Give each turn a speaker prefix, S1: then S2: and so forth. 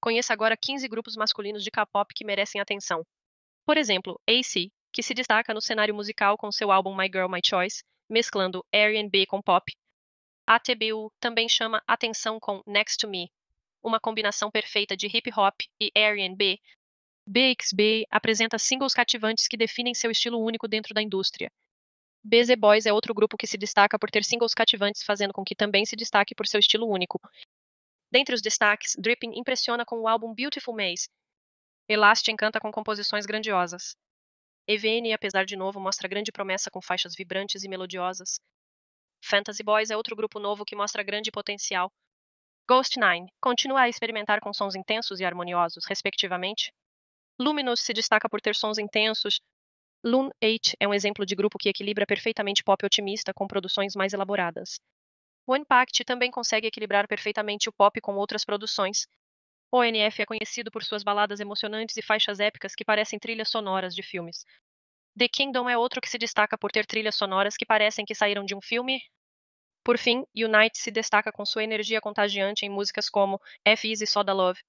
S1: Conheça agora 15 grupos masculinos de K-pop que merecem atenção. Por exemplo, AC, que se destaca no cenário musical com seu álbum My Girl My Choice, mesclando R&B com pop. ATBU também chama atenção com Next to Me, uma combinação perfeita de hip hop e R&B. BXB apresenta singles cativantes que definem seu estilo único dentro da indústria. BZ Boys é outro grupo que se destaca por ter singles cativantes, fazendo com que também se destaque por seu estilo único. Dentre os destaques, Dripping impressiona com o álbum Beautiful Maze. Elast encanta com composições grandiosas. EVN, apesar de novo, mostra grande promessa com faixas vibrantes e melodiosas. Fantasy Boys é outro grupo novo que mostra grande potencial. Ghost Nine continua a experimentar com sons intensos e harmoniosos, respectivamente. Luminous se destaca por ter sons intensos. Loon 8 é um exemplo de grupo que equilibra perfeitamente pop otimista com produções mais elaboradas. O Impact também consegue equilibrar perfeitamente o pop com outras produções. O ONF é conhecido por suas baladas emocionantes e faixas épicas que parecem trilhas sonoras de filmes. The Kingdom é outro que se destaca por ter trilhas sonoras que parecem que saíram de um filme. Por fim, Unite se destaca com sua energia contagiante em músicas como F Easy Soda Love,